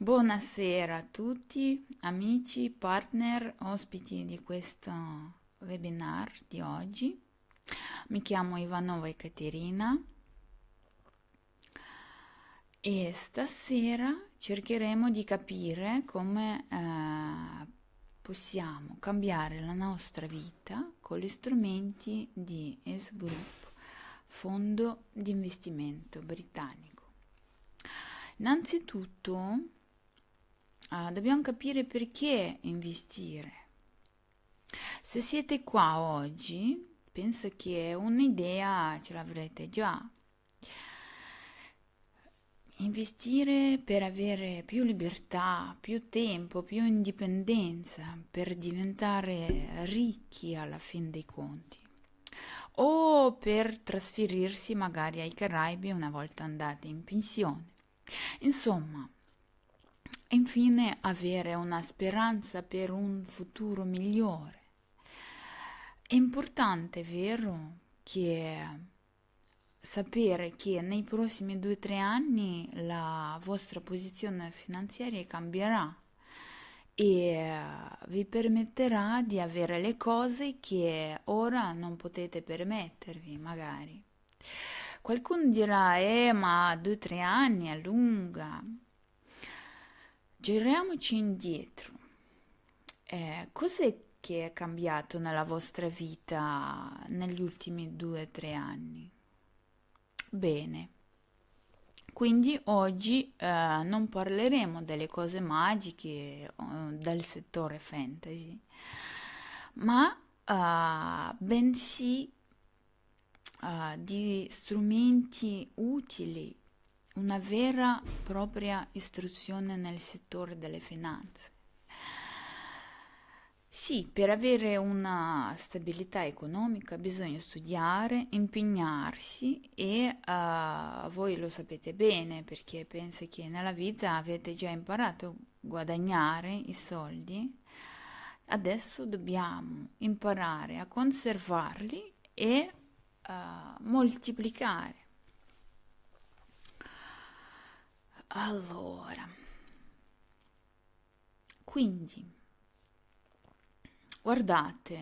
Buonasera a tutti, amici, partner, ospiti di questo webinar di oggi. Mi chiamo Ivanova Ekaterina e stasera cercheremo di capire come eh, possiamo cambiare la nostra vita con gli strumenti di S-Group fondo di investimento britannico. Innanzitutto uh, dobbiamo capire perché investire. Se siete qua oggi, penso che un'idea ce l'avrete già. Investire per avere più libertà, più tempo, più indipendenza, per diventare ricchi alla fin dei conti. O per trasferirsi magari ai Caraibi una volta andati in pensione. Insomma, e infine avere una speranza per un futuro migliore. È importante, vero, che sapere che nei prossimi due o tre anni la vostra posizione finanziaria cambierà e eh, vi permetterà di avere le cose che ora non potete permettervi, magari. Qualcuno dirà, eh, ma due o tre anni è lunga. Giriamoci indietro. Eh, cos'è che è cambiato nella vostra vita negli ultimi due o tre anni? Bene, quindi oggi eh, non parleremo delle cose magiche eh, del settore fantasy, ma eh, bensì eh, di strumenti utili una vera e propria istruzione nel settore delle finanze. Sì, per avere una stabilità economica bisogna studiare, impegnarsi e uh, voi lo sapete bene perché penso che nella vita avete già imparato a guadagnare i soldi. Adesso dobbiamo imparare a conservarli e uh, moltiplicare Allora, quindi guardate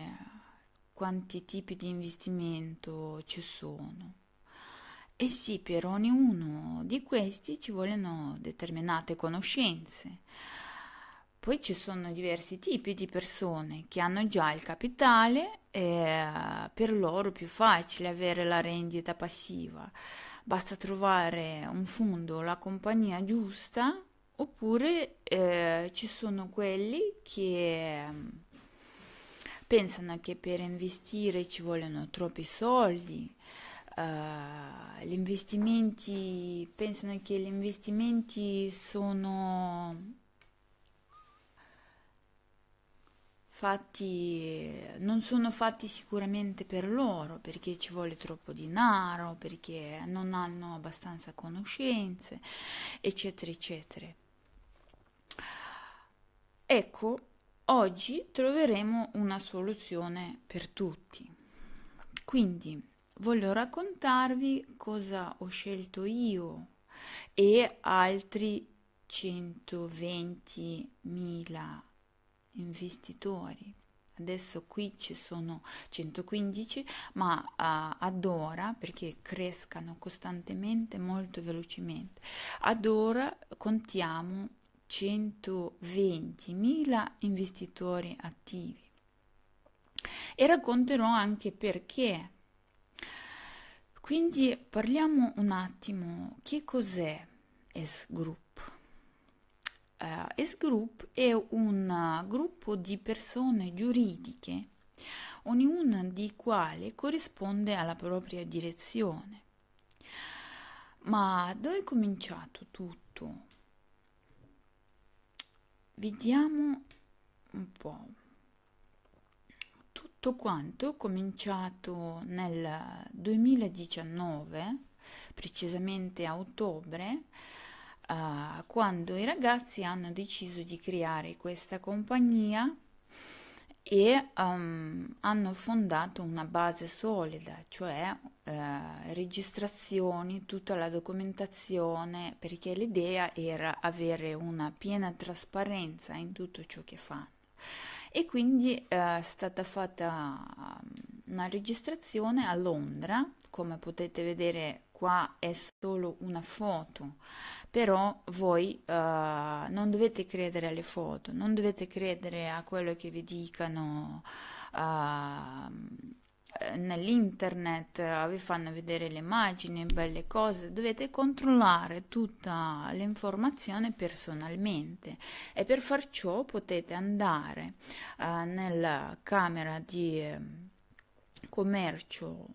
quanti tipi di investimento ci sono. E sì, per ognuno di questi ci vogliono determinate conoscenze. Poi ci sono diversi tipi di persone che hanno già il capitale e eh, per loro è più facile avere la rendita passiva basta trovare un fondo, la compagnia giusta, oppure eh, ci sono quelli che mm, pensano che per investire ci vogliono troppi soldi, Uh, gli investimenti pensano che gli investimenti sono fatti non sono fatti sicuramente per loro perché ci vuole troppo denaro perché non hanno abbastanza conoscenze eccetera eccetera ecco oggi troveremo una soluzione per tutti quindi voglio raccontarvi cosa ho scelto io e altri 120.000 investitori. Adesso qui ci sono 115, ma uh, ad ora, perché crescano costantemente molto velocemente, ad ora contiamo 120.000 investitori attivi. E racconterò anche perché. Quindi parliamo un attimo che cos'è S-Group eh, S-Group è un eh, gruppo di persone giuridiche, ognuna di quali corrisponde alla propria direzione. Ma dove è cominciato tutto? Vediamo un po'. Tutto quanto è cominciato nel 2019, precisamente a ottobre, uh, quando i ragazzi hanno deciso di creare questa compagnia e um, hanno fondato una base solida, cioè eh, registrazioni, tutta la documentazione, perché l'idea era avere una piena trasparenza in tutto ciò che fanno. E quindi eh, è stata fatta um, una registrazione a Londra, come potete vedere qua è solo una foto, però voi uh, non dovete credere alle foto, non dovete credere a quello che vi dicano uh, nell'internet, eh, vi fanno vedere le immagini, belle cose, dovete controllare tutta l'informazione personalmente e per far ciò potete andare eh, nella camera di ehm, commercio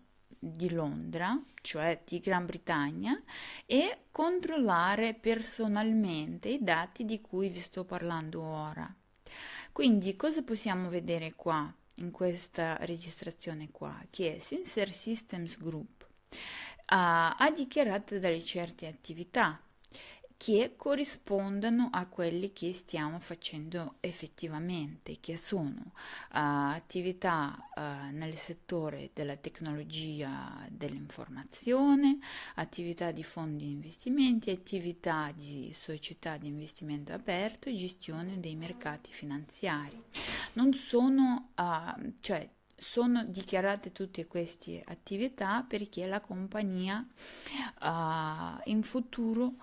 di Londra, cioè di Gran Bretagna, e controllare personalmente i dati di cui vi sto parlando ora. Quindi cosa possiamo vedere qua in questa registrazione qua? Che Sensor Systems Group uh, ha dichiarato delle certe attività che corrispondono a quelli che stiamo facendo effettivamente, che sono uh, attività uh, nel settore della tecnologia dell'informazione, attività di fondi di investimenti, attività di società di investimento aperto e gestione dei mercati finanziari. Non sono, uh, cioè, sono dichiarate tutte queste attività perché la compagnia uh, in futuro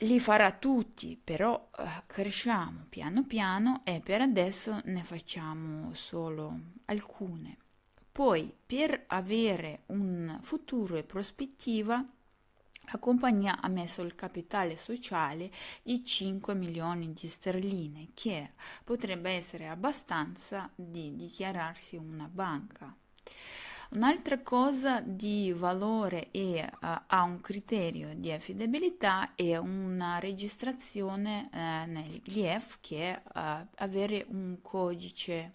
li farà tutti, però eh, cresciamo piano piano e per adesso ne facciamo solo alcune. Poi, per avere un futuro e prospettiva, la compagnia ha messo il capitale sociale di 5 milioni di sterline, che potrebbe essere abbastanza di dichiararsi una banca. Un'altra cosa di valore e uh, ha un criterio di affidabilità è una registrazione uh, nel GLIEF che è uh, eh, avere un codice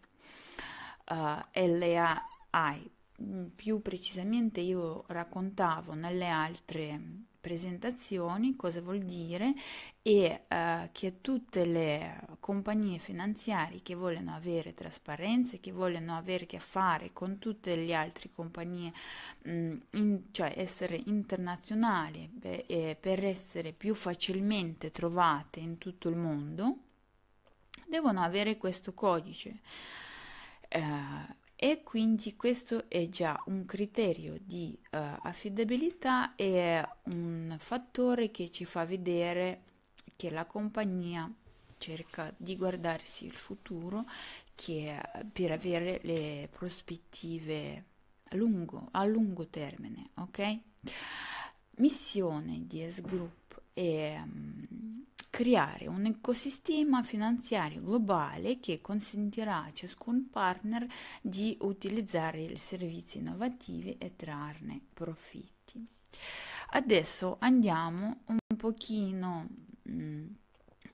LAI. Mm, più precisamente io raccontavo nelle altre presentazioni, cosa vuol dire e eh, che tutte le compagnie finanziarie che vogliono avere trasparenza, che vogliono avere a che fare con tutte le altre compagnie, mh, mm, in, cioè essere internazionali beh, eh, per essere più facilmente trovate in tutto il mondo, devono avere questo codice. Eh, e quindi questo è già un criterio di uh, affidabilità e un fattore che ci fa vedere che la compagnia cerca di guardarsi il futuro che eh, per avere le prospettive a lungo, a lungo termine, ok? Missione di S-Group è um, creare un ecosistema finanziario globale che consentirà a ciascun partner di utilizzare i servizi innovativi e trarne profitti. Adesso andiamo un pochino mh, mm,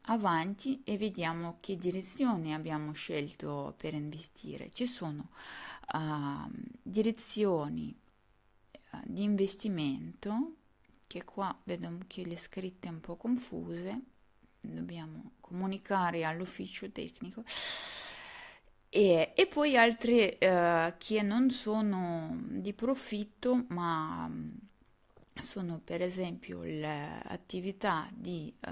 avanti e vediamo che direzione abbiamo scelto per investire. Ci sono uh, direzioni uh, di investimento che qua vedo che le scritte un po' confuse dobbiamo comunicare all'ufficio tecnico e, e poi altre eh, che non sono di profitto ma mm, sono per esempio le attività di eh,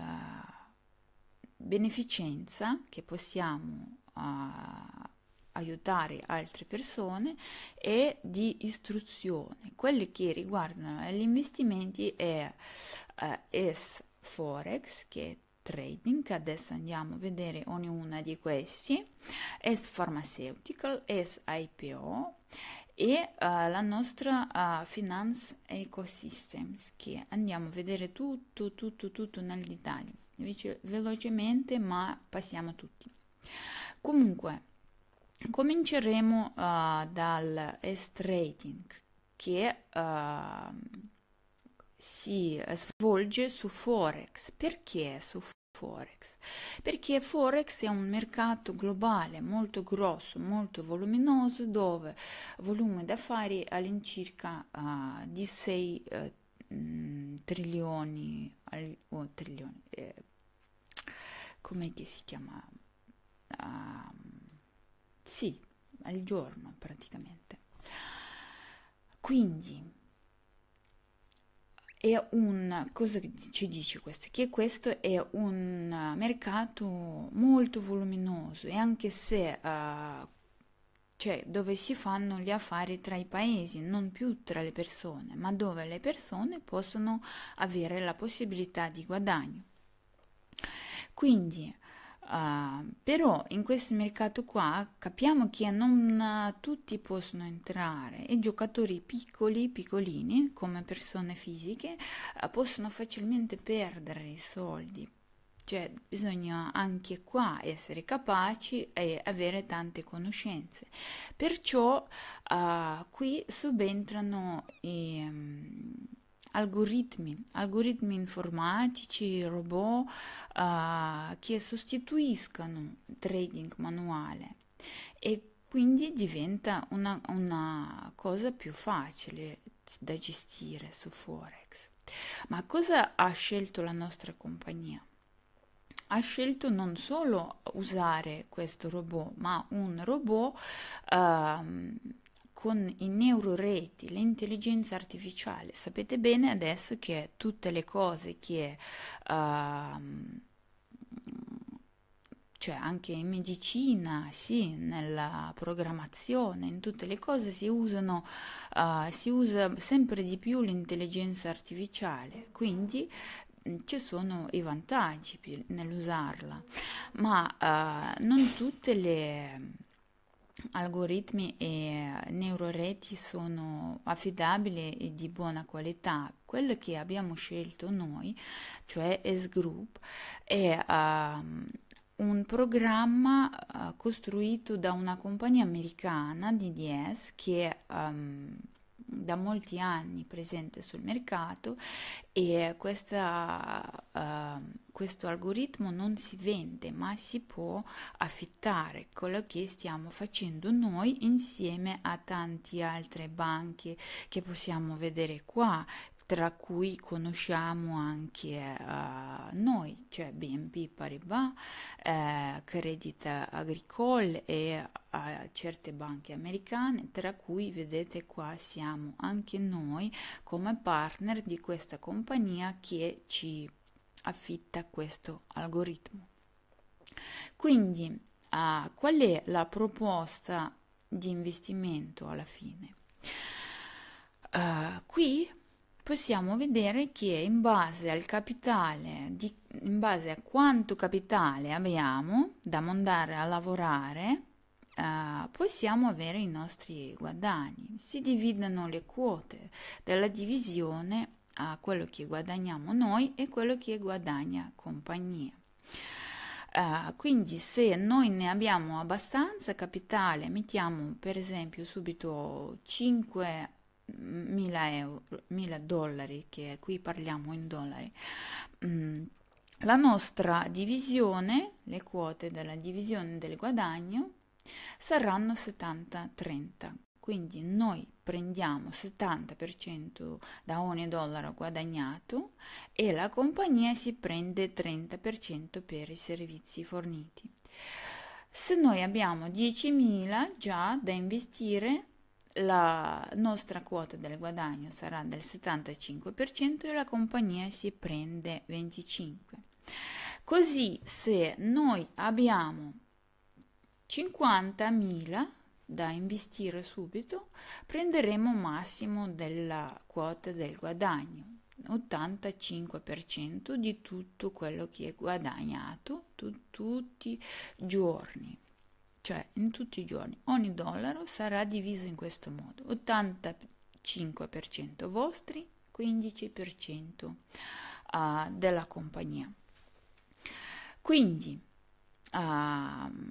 beneficenza che possiamo eh, aiutare altre persone e di istruzione. quelle che riguardano gli investimenti è eh, S Forex, che è trading, adesso andiamo a vedere ognuna di questi, S Pharmaceutical, S IPO e uh, la nostra uh, Finance Ecosystems che andiamo a vedere tutto, tutto, tutto nel dettaglio, Invece, velocemente ma passiamo tutti. Comunque, cominceremo uh, dal S-Trading che ehm, si svolge su Forex. Perché su Forex Forex, perché Forex è un mercato globale molto grosso, molto voluminoso, dove volume d'affari all'incirca uh, di 6 uh, eh, mm, trilioni, al, oh, trilioni eh, come si chiama? Uh, sì, al giorno praticamente. Quindi è un, cosa ci dice questo? Che questo è un eh, mercato molto voluminoso e anche se uh, cioè dove si fanno gli affari tra i paesi, non più tra le persone, ma dove le persone possono avere la possibilità di guadagno. Quindi Uh, però in questo mercato qua capiamo che non eh, tutti possono entrare e giocatori piccoli, piccolini, come persone fisiche, uh, possono facilmente perdere i soldi. Cioè bisogna anche qua essere capaci e avere tante conoscenze. Perciò uh, qui subentrano i... Um, algoritmi, algoritmi informatici, robot uh, che sostituiscano il trading manuale e quindi diventa una, una cosa più facile da gestire su Forex. Ma cosa ha scelto la nostra compagnia? ha scelto non solo usare questo robot, ma un robot uh, con i neuroreti, l'intelligenza artificiale. Sapete bene adesso che tutte le cose che, uh, cioè anche in medicina, sì, nella programmazione, in tutte le cose si usano, uh, si usa sempre di più l'intelligenza artificiale. Quindi mm, ci sono i vantaggi nell'usarla, ma uh, non tutte le algoritmi e neuroreti sono affidabili e di buona qualità. Quello che abbiamo scelto noi, cioè S-Group, è uh, un programma uh, costruito da una compagnia americana, DDS, che um, da molti anni presente sul mercato e questa, uh, questo algoritmo non si vende ma si può affittare quello che stiamo facendo noi insieme a tante altre banche che possiamo vedere qua tra cui conosciamo anche eh, noi, cioè BNP Paribas, eh, Credit Agricole e eh, certe banche americane, tra cui vedete qua siamo anche noi come partner di questa compagnia che ci affitta questo algoritmo. Quindi, eh, qual è la proposta di investimento alla fine? Eh, qui possiamo vedere che in base al capitale, di, in base a quanto capitale abbiamo da mandare a lavorare, eh, possiamo avere i nostri guadagni. Si dividono le quote della divisione a quello che guadagniamo noi e quello che guadagna compagnia. Uh, quindi se noi ne abbiamo abbastanza capitale, mettiamo per esempio subito 5 1000 euro 1000 dollari che qui parliamo in dollari mm, la nostra divisione le quote della divisione del guadagno saranno 70 30 quindi noi prendiamo 70% da ogni dollaro guadagnato e la compagnia si prende 30% per i servizi forniti se noi abbiamo 10.000 già da investire la nostra quota del guadagno sarà del 75% e la compagnia si prende 25%. Così se noi abbiamo 50.000 da investire subito, prenderemo massimo della quota del guadagno, 85% di tutto quello che è guadagnato tu, tutti i giorni cioè in tutti i giorni, ogni dollaro sarà diviso in questo modo, 85% vostri, 15% uh, ah, della compagnia. Quindi, uh,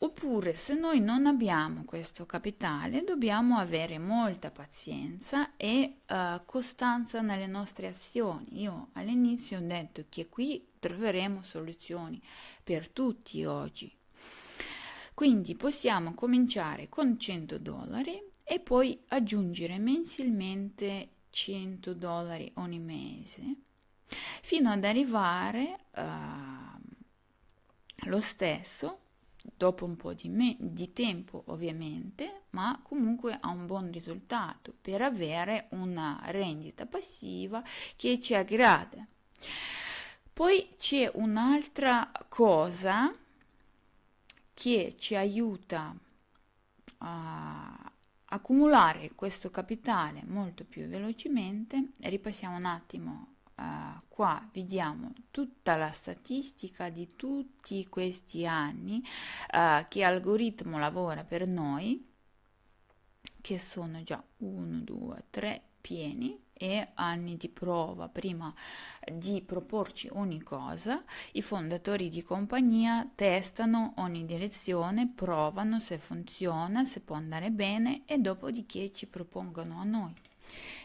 oppure se noi non abbiamo questo capitale, dobbiamo avere molta pazienza e uh, costanza nelle nostre azioni. Io all'inizio ho detto che qui troveremo soluzioni per tutti oggi, quindi possiamo cominciare con 100 dollari e poi aggiungere mensilmente 100 dollari ogni mese fino ad arrivare allo ehm, uh, stesso dopo un po' di, me- di tempo ovviamente, ma comunque a un buon risultato per avere una rendita passiva che ci aggrada. Poi c'è un'altra cosa che ci aiuta a accumulare questo capitale molto più velocemente. Ripassiamo un attimo uh, qua, vediamo tutta la statistica di tutti questi anni uh, che algoritmo lavora per noi, che sono già 1, 2, 3, pieni e anni di prova prima di proporci ogni cosa, i fondatori di compagnia testano ogni direzione, provano se funziona, se può andare bene e dopodiché ci propongono a noi.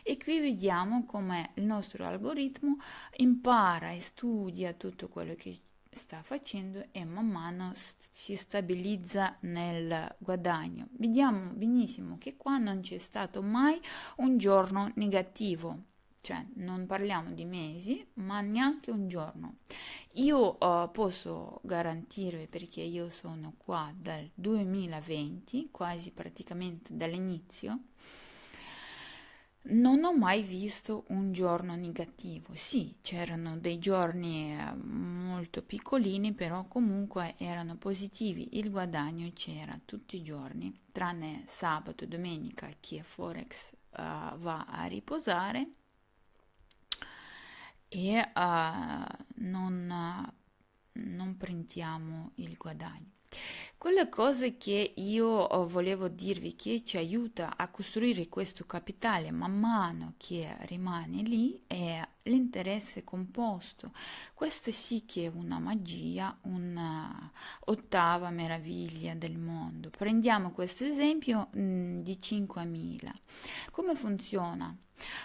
E qui vediamo come il nostro algoritmo impara e studia tutto quello che sta facendo e man mano si stabilizza nel guadagno. Vediamo benissimo che qua non c'è stato mai un giorno negativo cioè non parliamo di mesi, ma neanche un giorno. Io uh, posso garantirvi, perché io sono qua dal 2020, quasi praticamente dall'inizio, non ho mai visto un giorno negativo. Sì, c'erano dei giorni eh, molto piccolini, però comunque erano positivi. Il guadagno c'era tutti i giorni, tranne sabato e domenica è Forex uh, va a riposare e uh, non, uh, non prendiamo il guadagno. Quelle cose che io oh, volevo dirvi che ci aiuta a costruire questo capitale man mano che rimane lì è l'interesse composto. Questa sì che è una magia, un'ottava uh, meraviglia del mondo. Prendiamo questo esempio mh, mm, di 5.000. Come funziona?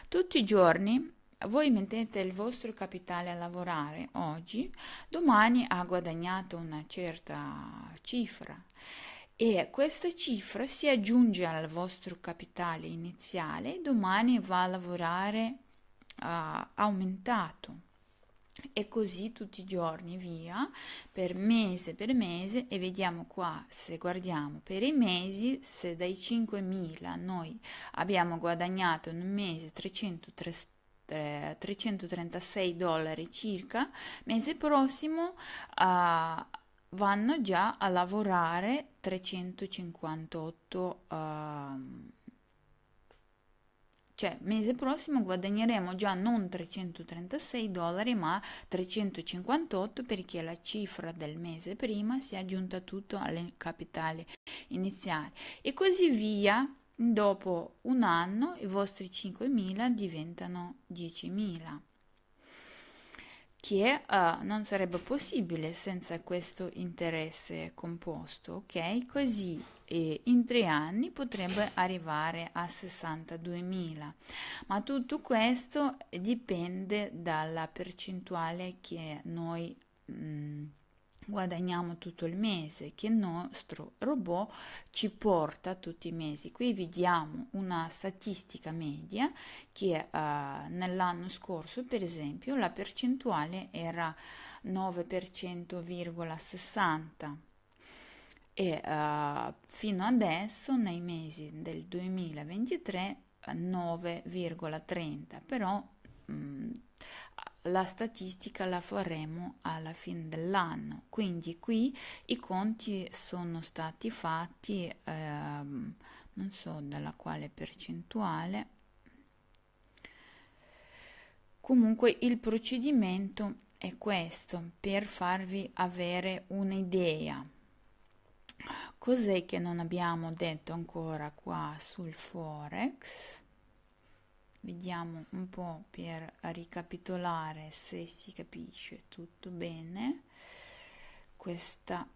Tutti i giorni voi mettete il vostro capitale a lavorare oggi, domani ha guadagnato una certa cifra e questa cifra si aggiunge al vostro capitale iniziale, domani va a lavorare uh, aumentato e così tutti i giorni via per mese per mese e vediamo qua se guardiamo per i mesi se dai 5.000 noi abbiamo guadagnato in un mese 330 336 dollari circa, mese prossimo uh, vanno già a lavorare 358 uh, ehm, cioè mese prossimo guadagneremo già non 336 dollari ma 358 perché la cifra del mese prima si è aggiunta tutto alle capitali iniziali e così via Dopo un anno i vostri 5.000 diventano 10.000, che uh, non sarebbe possibile senza questo interesse composto, ok? Così eh, in tre anni potrebbe arrivare a 62.000, ma tutto questo dipende dalla percentuale che noi... Mh, mm, guadagniamo tutto il mese che il nostro robot ci porta tutti i mesi qui vediamo una statistica media che uh, nell'anno scorso per esempio la percentuale era 9,60 e uh, fino adesso nei mesi del 2023 9,30 però mh, mm, la statistica la faremo alla fine dell'anno quindi qui i conti sono stati fatti ehm, non so dalla quale percentuale comunque il procedimento è questo per farvi avere un'idea cos'è che non abbiamo detto ancora qua sul forex vediamo un po' per ricapitolare se si capisce tutto bene questa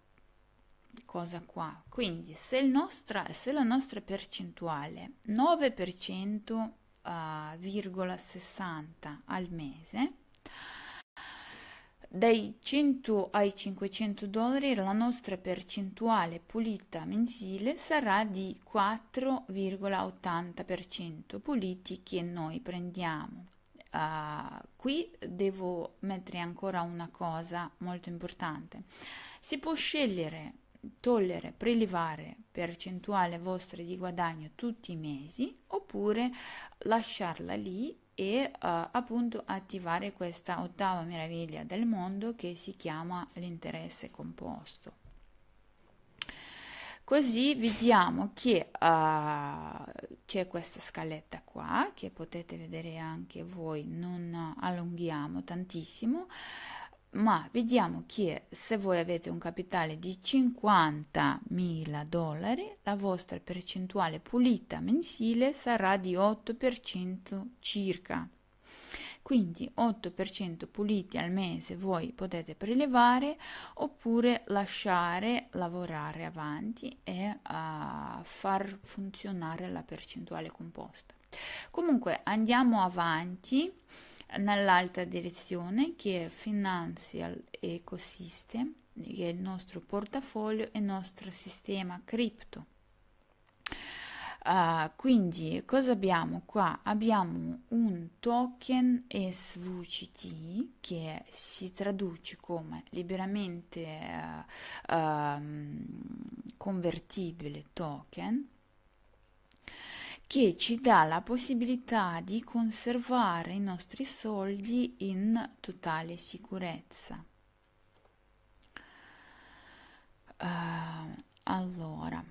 cosa qua quindi se, il nostra, se la nostra percentuale 9% uh, 60 al mese dai 100 ai 500 dollari la nostra percentuale pulita mensile sarà di 4,80% puliti che noi prendiamo. Uh, qui devo mettere ancora una cosa molto importante. Si può scegliere, togliere, prelevare percentuale vostra di guadagno tutti i mesi oppure lasciarla lì e uh, appunto attivare questa ottava meraviglia del mondo che si chiama l'interesse composto. Così vediamo che uh, c'è questa scaletta qua che potete vedere anche voi, non allunghiamo tantissimo, ma vediamo che se voi avete un capitale di 50.000 dollari, la vostra percentuale pulita mensile sarà di 8% circa. Quindi 8% puliti al mese voi potete prelevare oppure lasciare lavorare avanti e uh, far funzionare la percentuale composta. Comunque andiamo avanti nell'altra direzione che è Financial Ecosystem, che è il nostro portafoglio e il nostro sistema cripto. Uh, quindi cosa abbiamo qua? Abbiamo un token SVCT che si traduce come liberamente uh, uh, convertibile token che ci dà la possibilità di conservare i nostri soldi in totale sicurezza. Uh, allora.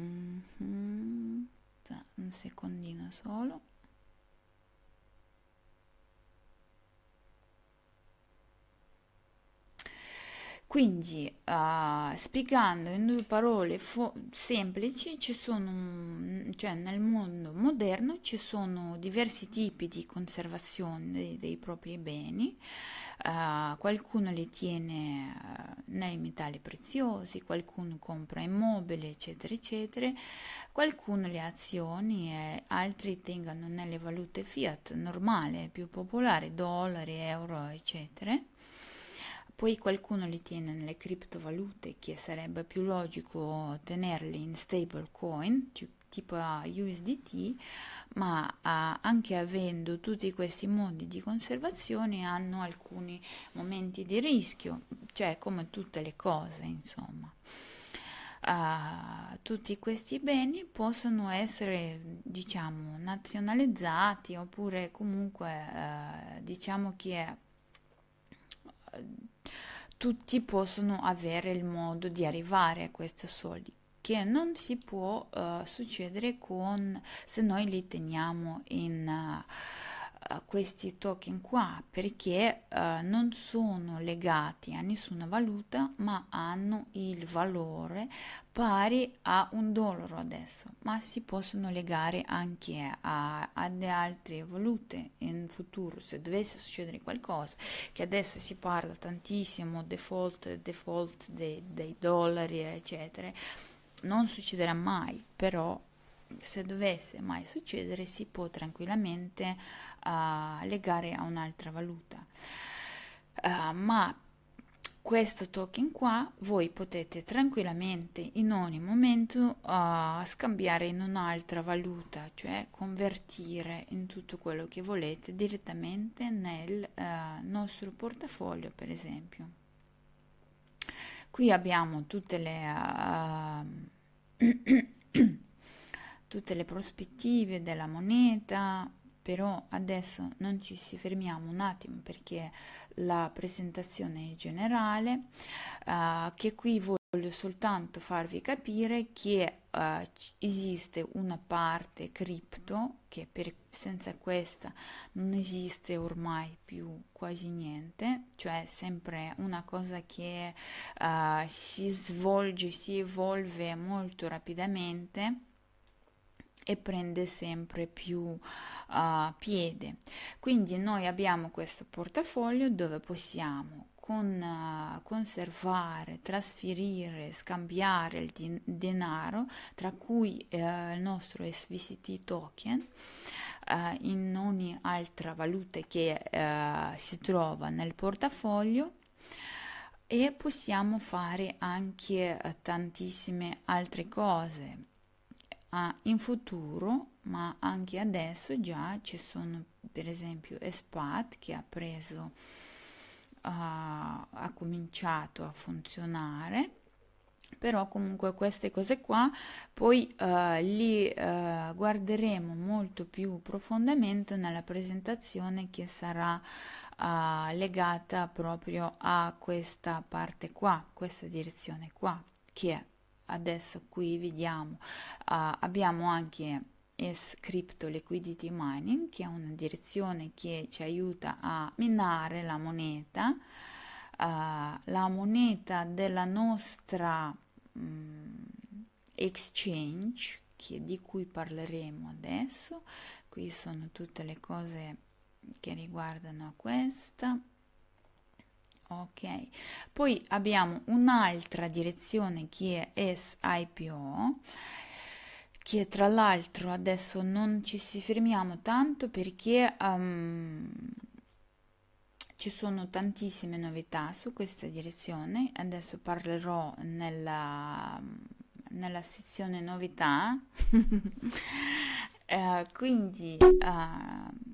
Mm-hmm. Un secondino solo. Quindi, uh, spiegando in due parole semplici, sono, cioè nel mondo moderno ci sono diversi tipi di conservazione dei, dei propri beni. Uh, qualcuno li tiene uh, nei metalli preziosi, qualcuno compra immobili, eccetera, eccetera. Qualcuno le azioni e altri tengono nelle valute fiat normale, più popolari, dollari, euro, eccetera. Poi qualcuno li tiene nelle criptovalute, che sarebbe più logico tenerli in stablecoin, tipo USDT, ma anche avendo tutti questi modi di conservazione hanno alcuni momenti di rischio, cioè come tutte le cose, insomma. Uh, tutti questi beni possono essere diciamo nazionalizzati oppure comunque uh, diciamo che uh, tutti possono avere il modo di arrivare a questi soldi che non si può uh, succedere con se noi li teniamo in uh, questi token qua perché eh, non sono legati a nessuna valuta ma hanno il valore pari a un dollaro adesso ma si possono legare anche a, a altre valute in futuro se dovesse succedere qualcosa che adesso si parla tantissimo default default dei, dei dollari eccetera non succederà mai però se dovesse mai succedere si può tranquillamente uh, legare a un'altra valuta. Uh, ma questo token qua voi potete tranquillamente in ogni momento uh, scambiare in un'altra valuta, cioè convertire in tutto quello che volete direttamente nel uh, nostro portafoglio, per esempio. Qui abbiamo tutte le, uh, tutte le prospettive della moneta, però adesso non ci si fermiamo un attimo perché la presentazione è generale, uh, che qui voglio soltanto farvi capire che uh, esiste una parte cripto che per, senza questa non esiste ormai più quasi niente, cioè sempre una cosa che uh, si svolge, si evolve molto rapidamente e prende sempre più uh, piede. Quindi noi abbiamo questo portafoglio dove possiamo con, uh, conservare, trasferire, scambiare il din- denaro, tra cui uh, il nostro SVCT token, eh, in ogni altra valuta che eh, si trova nel portafoglio e possiamo fare anche tantissime altre cose ah, in futuro, ma anche adesso già ci sono per esempio Espat che ha preso, uh, ha cominciato a funzionare però comunque queste cose qua poi uh, li uh, guarderemo molto più profondamente nella presentazione che sarà uh, legata proprio a questa parte qua, questa direzione qua, che è adesso qui vediamo uh, abbiamo anche S crypto liquidity mining che è una direzione che ci aiuta a minare la moneta uh, la moneta della nostra um, exchange che, di cui parleremo adesso qui sono tutte le cose che riguardano questa ok poi abbiamo un'altra direzione che è SIPO che tra l'altro adesso non ci si fermiamo tanto perché um, ci sono tantissime novità su questa direzione adesso parlerò nella, nella sezione novità uh, quindi uh,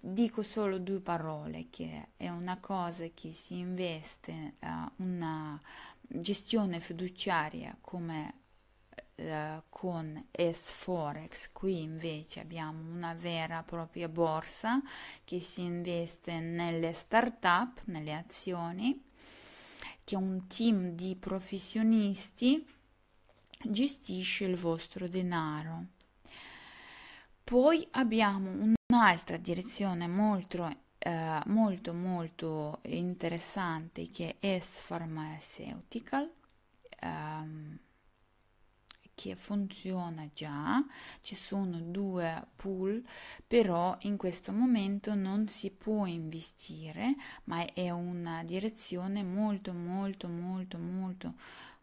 dico solo due parole, che è una cosa che si investe uh, una gestione fiduciaria come uh, con S-Forex, qui invece abbiamo una vera e propria borsa che si investe nelle start-up, nelle azioni, che un team di professionisti gestisce il vostro denaro poi abbiamo un'altra direzione molto, eh, molto, molto interessante che è S-Pharmaceutical, ehm, che funziona già, ci sono due pool, però in questo momento non si può investire, ma è una direzione molto, molto, molto, molto,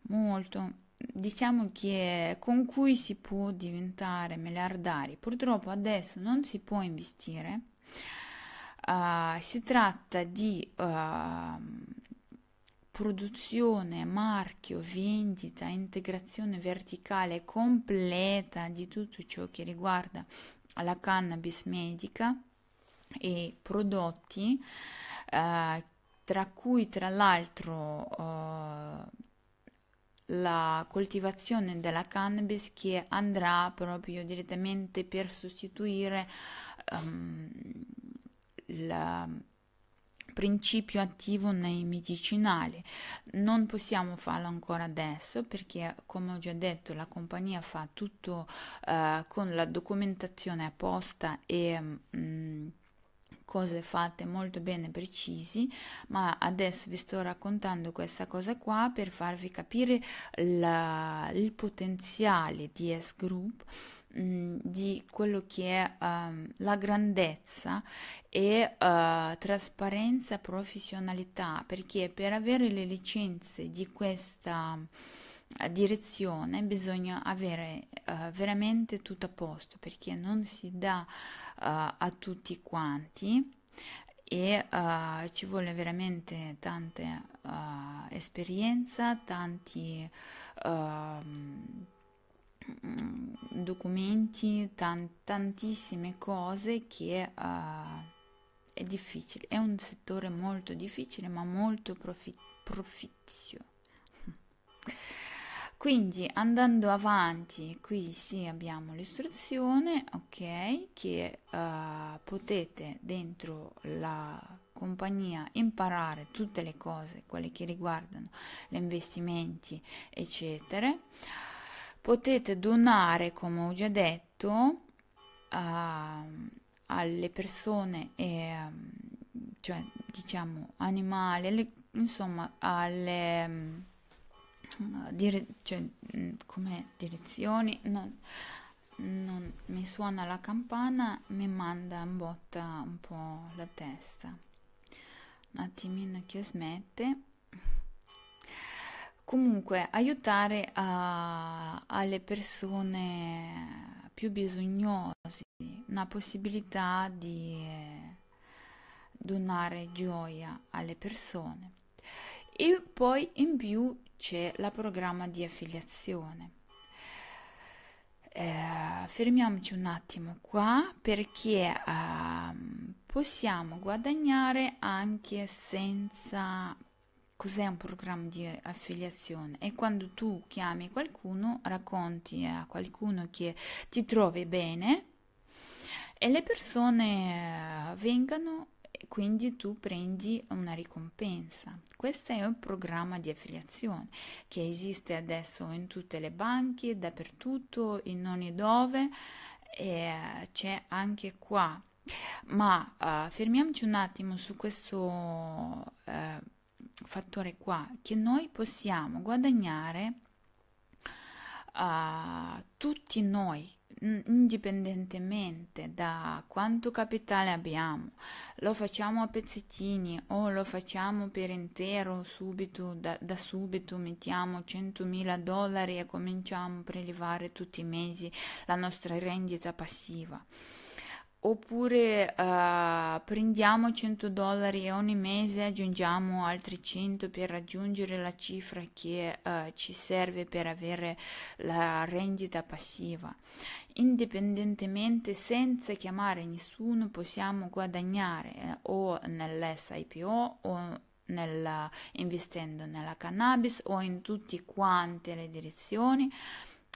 molto diciamo che con cui si può diventare miliardari purtroppo adesso non si può investire uh, si tratta di uh, produzione marchio vendita integrazione verticale completa di tutto ciò che riguarda la cannabis medica e prodotti uh, tra cui tra l'altro eh, la coltivazione della cannabis che andrà proprio direttamente per sostituire um, il principio attivo nei medicinali. Non possiamo farlo ancora adesso perché, come ho già detto, la compagnia fa tutto uh, con la documentazione apposta e... Um, cose fatte molto bene precisi, ma adesso vi sto raccontando questa cosa qua per farvi capire la, il potenziale di S-Group mm, di quello che è um, la grandezza e uh, trasparenza professionalità perché per avere le licenze di questa direzione bisogna avere uh, veramente tutto a posto perché non si dà uh, a tutti quanti e uh, ci vuole veramente tante esperienza, tanti ehm, documenti, tan- tantissime cose che è difficile, è un settore molto difficile ma molto profi- profizio. Quindi andando avanti, qui sì abbiamo l'istruzione, ok, che uh, potete dentro la compagnia imparare tutte le cose, quelle che riguardano gli investimenti, eccetera. Potete donare, come ho già detto, uh, alle persone, e, ehm, cioè diciamo animali, insomma alle mm, dire, cioè, mm, come direzioni, no, non, mi suona la campana, mi manda in botta un po' la testa. Un attimino che smette. Comunque, aiutare a, ah, alle persone più bisognose, una possibilità di eh, donare gioia alle persone. E poi in più c'è la programma di affiliazione. Eh, fermiamoci un attimo qua perché eh, possiamo guadagnare anche senza cos'è un programma di affiliazione e quando tu chiami qualcuno racconti a qualcuno che ti trovi bene e le persone eh, vengano quindi tu prendi una ricompensa. Questo è un programma di affiliazione che esiste adesso in tutte le banche, dappertutto, in ogni dove, e eh, c'è anche qua. Ma uh, fermiamoci un attimo su questo uh, fattore qua, che noi possiamo guadagnare uh, tutti noi Mm, indipendentemente da quanto capitale abbiamo, lo facciamo a pezzettini o lo facciamo per intero subito, da, da subito mettiamo 100.000 dollari e cominciamo a prelevare tutti i mesi la nostra rendita passiva oppure uh, prendiamo 100 dollari e ogni mese aggiungiamo altri 100 per raggiungere la cifra che uh, ci serve per avere la rendita passiva. Indipendentemente, senza chiamare nessuno, possiamo guadagnare eh, o nell'SIPO o nella, investendo nella cannabis o in tutte quante le direzioni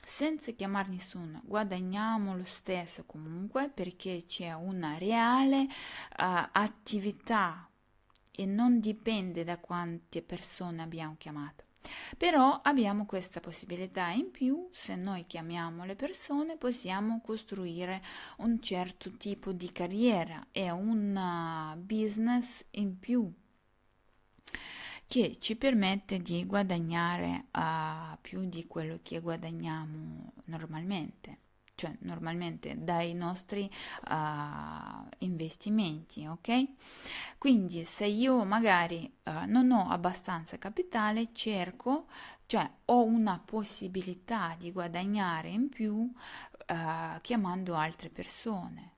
senza chiamare nessuno, guadagniamo lo stesso comunque perché c'è una reale uh, attività e non dipende da quante persone abbiamo chiamato. Però abbiamo questa possibilità in più, se noi chiamiamo le persone possiamo costruire un certo tipo di carriera e un eh, business in più che ci permette di guadagnare uh, più di quello che guadagniamo normalmente cioè normalmente dai nostri uh, investimenti, ok? Quindi se io magari uh, non ho abbastanza capitale, cerco, cioè ho una possibilità di guadagnare in più uh, chiamando altre persone.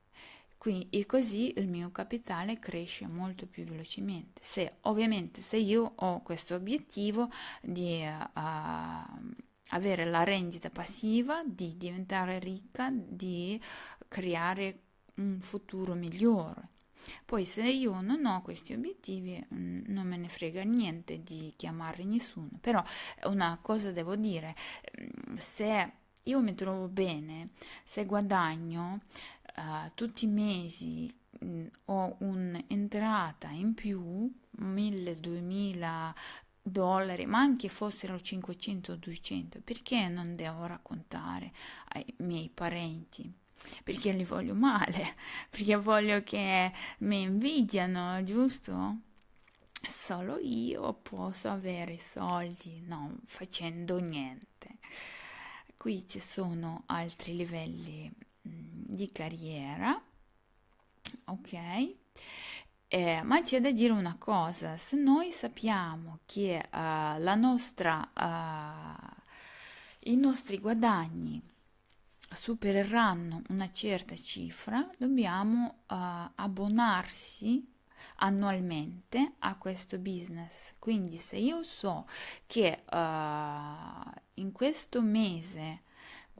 Quindi, e così il mio capitale cresce molto più velocemente. Se, ovviamente se io ho questo obiettivo di uh, avere la rendita passiva, di diventare ricca, di creare un futuro migliore. Poi se io non ho questi obiettivi mm, non me ne frega niente di chiamare nessuno, però eh, una cosa devo dire, mm, se io mi trovo bene, se guadagno, eh, tutti i mesi mh, mm, ho un'entrata in più, 1000, 2000 dollari, ma anche fossero 500 o 200, perché non devo raccontare ai miei parenti? Perché li voglio male, perché voglio che mi invidiano, giusto? Solo io posso avere soldi non facendo niente. Qui ci sono altri livelli Mm, di carriera, ok? Eh, ma c'è da dire una cosa, se noi sappiamo che uh, nostra, uh, i nostri guadagni supereranno una certa cifra, dobbiamo uh, abbonarsi annualmente a questo business. Quindi se io so che in questo mese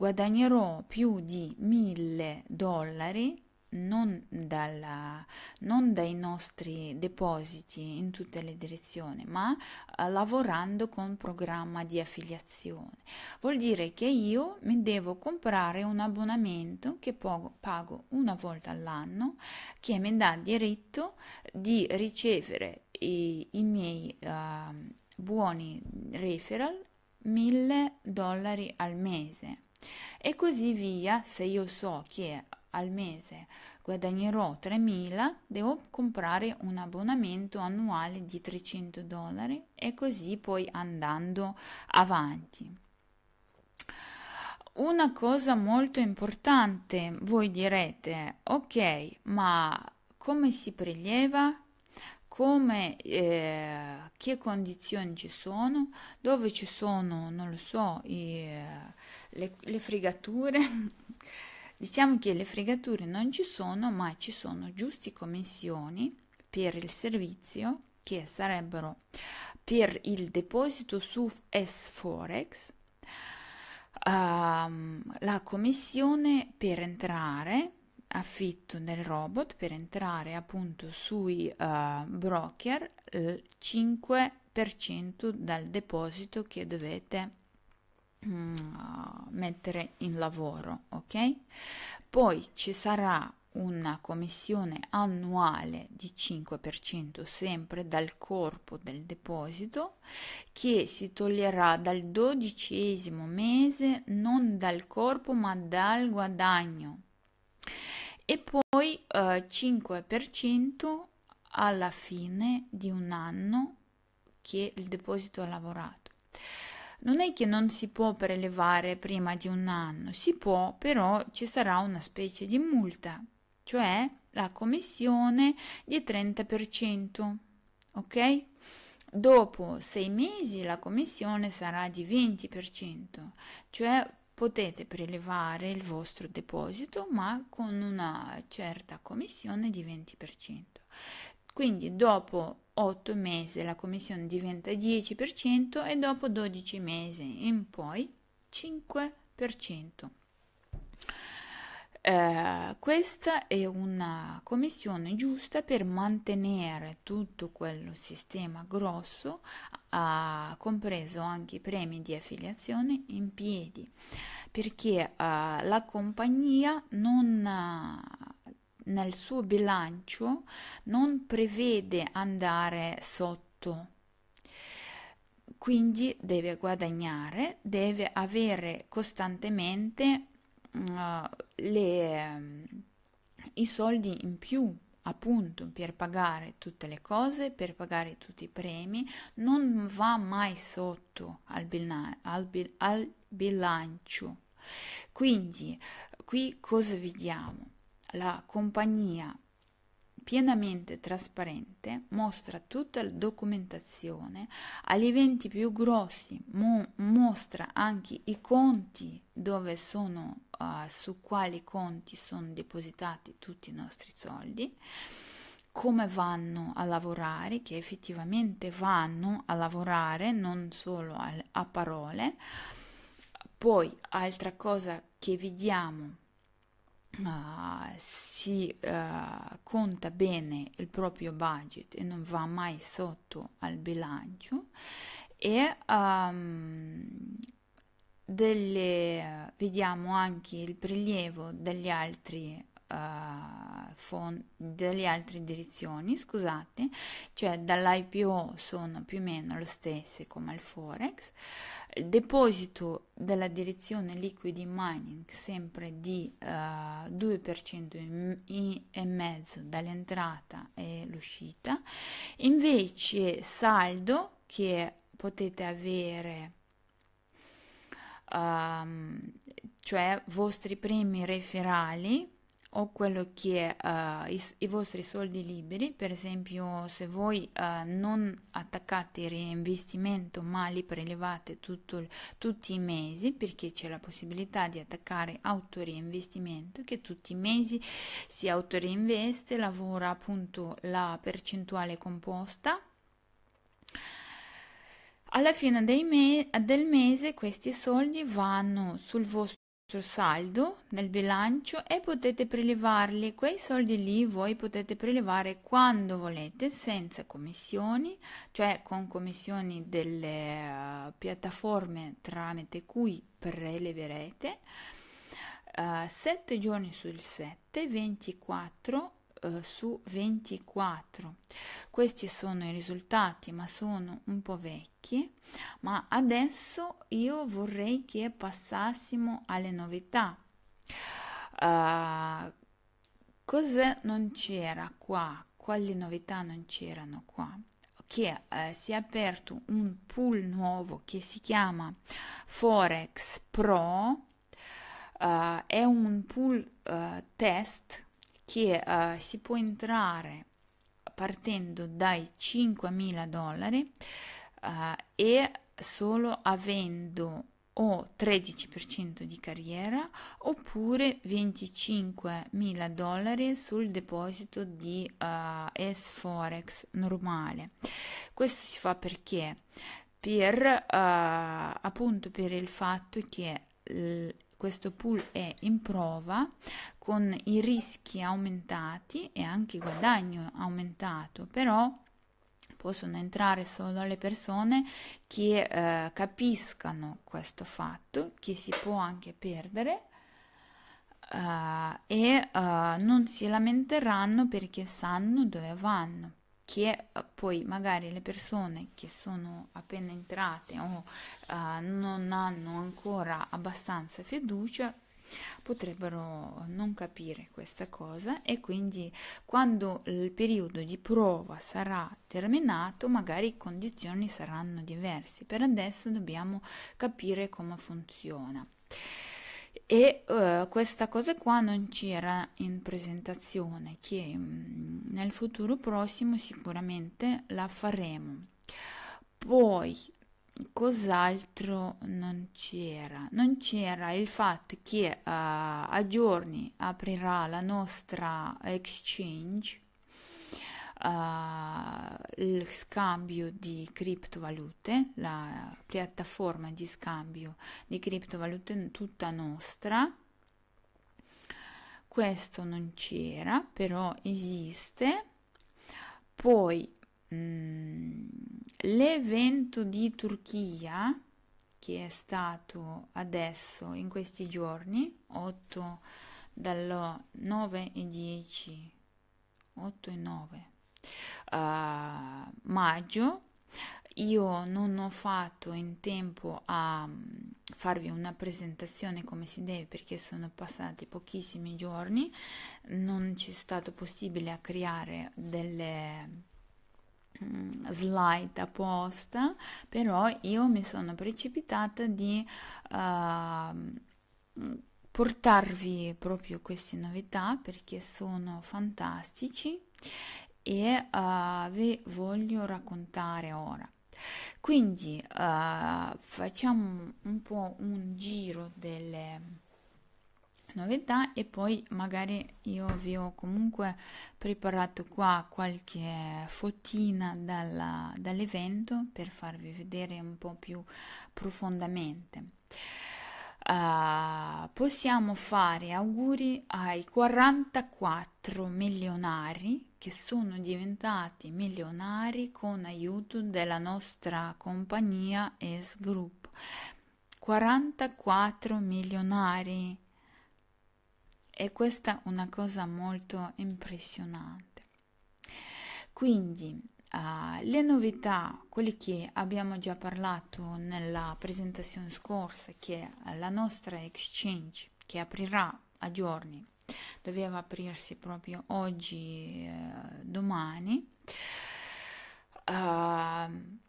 guadagnerò più di mille dollari non, dalla, non, dai nostri depositi in tutte le direzioni, ma eh, lavorando con programma di affiliazione. Vuol dire che io mi devo comprare un abbonamento che pago, una volta all'anno che mi dà diritto di ricevere i, i miei eh, buoni referral 1000 dollari al mese e così via, se io so che al mese guadagnerò 3.000, devo comprare un abbonamento annuale di 300 dollari e così poi andando avanti. Una cosa molto importante, voi direte, ok, ma come si preleva? Come, eh, che condizioni ci sono, dove ci sono, non lo so, i, le, le fregature diciamo che le fregature non ci sono ma ci sono giusti commissioni per il servizio che sarebbero per il deposito su S-Forex, um, ehm, la commissione per entrare, affitto del robot, per entrare appunto sui uh, broker, il 5% dal deposito che dovete Mm, mettere in lavoro, ok? Poi ci sarà una commissione annuale di 5% sempre dal corpo del deposito che si toglierà dal dodicesimo mese non dal corpo ma dal guadagno e poi eh, 5% alla fine di un anno che il deposito ha lavorato non è che non si può prelevare prima di un anno, si può, però ci sarà una specie di multa, cioè la commissione di 30%, ok? Dopo sei mesi la commissione sarà di 20%, cioè potete prelevare il vostro deposito ma con una certa commissione di 20%. Quindi dopo 8 mesi la commissione diventa 10% e dopo 12 mesi in poi 5%. Eh, questa è una commissione giusta per mantenere tutto quel sistema grosso, eh, compreso anche i premi di affiliazione, in piedi, perché eh, la compagnia non nel suo bilancio non prevede andare sotto. Quindi deve guadagnare, deve avere costantemente uh, le, ehm, i soldi in più appunto per pagare tutte le cose, per pagare tutti i premi, non va mai sotto al, bilan- al, bil- al bilancio. Quindi qui cosa vediamo? la compagnia pienamente trasparente mostra tutta la documentazione agli eventi più grossi mo- mostra anche i conti dove sono uh, su quali conti sono depositati tutti i nostri soldi come vanno a lavorare che effettivamente vanno a lavorare non solo a, a parole poi altra cosa che vediamo uh, si uh, conta bene il proprio budget e non va mai sotto al bilancio e um, delle, eh, vediamo anche il prelievo dagli altri uh, delle altre direzioni, scusate, cioè dall'IPO sono più o meno le stesse come il Forex, il deposito della direzione liquid mining sempre di uh, eh, 2% e mezzo dall'entrata e l'uscita, invece saldo che potete avere Um, cioè vostri premi referali o quello che uh, i, i, vostri soldi liberi, per esempio se voi uh, non attaccate il reinvestimento ma li prelevate tutto, tutti i mesi perché c'è la possibilità di attaccare autoriinvestimento che tutti i mesi si autorinveste, lavora appunto la percentuale composta alla fine me del mese questi soldi vanno sul vostro saldo nel bilancio e potete prelevarli. Quei soldi lì voi potete prelevare quando volete senza commissioni, cioè con commissioni delle uh, piattaforme tramite cui preleverete. Uh, eh, 7 giorni sul 7, 24 eh, su 24. Questi sono i risultati, ma sono un po' vecchi, ma adesso io vorrei che passassimo alle novità. Uh, eh, cosa non c'era qua? Quali novità non c'erano qua? Che eh, si è aperto un pool nuovo che si chiama Forex Pro, uh, è un pool uh, test che uh, si può entrare partendo dai 5.000 dollari uh, e solo avendo o 13% di carriera oppure 25.000 dollari sul deposito di uh, eh, S-Forex normale. Questo si fa perché? Per uh, appunto per il fatto che questo pool è in prova con i rischi aumentati e anche il guadagno aumentato, però possono entrare solo le persone che eh, capiscano questo fatto, che si può anche perdere Uh, e uh, non si lamenteranno perché sanno dove vanno che eh, poi magari le persone che sono appena entrate o uh, non hanno ancora abbastanza fiducia potrebbero non capire questa cosa e quindi quando il periodo di prova sarà terminato magari le condizioni saranno diverse per adesso dobbiamo capire come funziona e uh, questa cosa qua non c'era in presentazione che mh, mm, nel futuro prossimo sicuramente la faremo poi cos'altro non c'era non c'era il fatto che uh, a giorni aprirà la nostra exchange eh, il scambio di criptovalute, la piattaforma di scambio di criptovalute tutta nostra. Questo non c'era, però esiste. Poi mh, mm, l'evento di Turchia che è stato adesso in questi giorni 8 dal 9 e 10 8 e 9 uh, maggio io non ho fatto in tempo a mm, farvi una presentazione come si deve perché sono passati pochissimi giorni, non ci è stato possibile creare delle mm, slide apposta, però io mi sono precipitata di uh, portarvi proprio queste novità perché sono fantastici e uh, vi voglio raccontare ora. Quindi uh, facciamo un po' un giro delle novità e poi magari io vi ho comunque preparato qua qualche fotina dalla, dall'evento per farvi vedere un po' più profondamente uh, possiamo fare auguri ai 44 milionari che sono diventati milionari con aiuto della nostra compagnia S Group. 44 milionari e questa è una cosa molto impressionante. Quindi Uh, le novità, quelle che abbiamo già parlato nella presentazione scorsa, che la nostra exchange che aprirà a giorni, doveva aprirsi proprio oggi, eh, domani. Uh,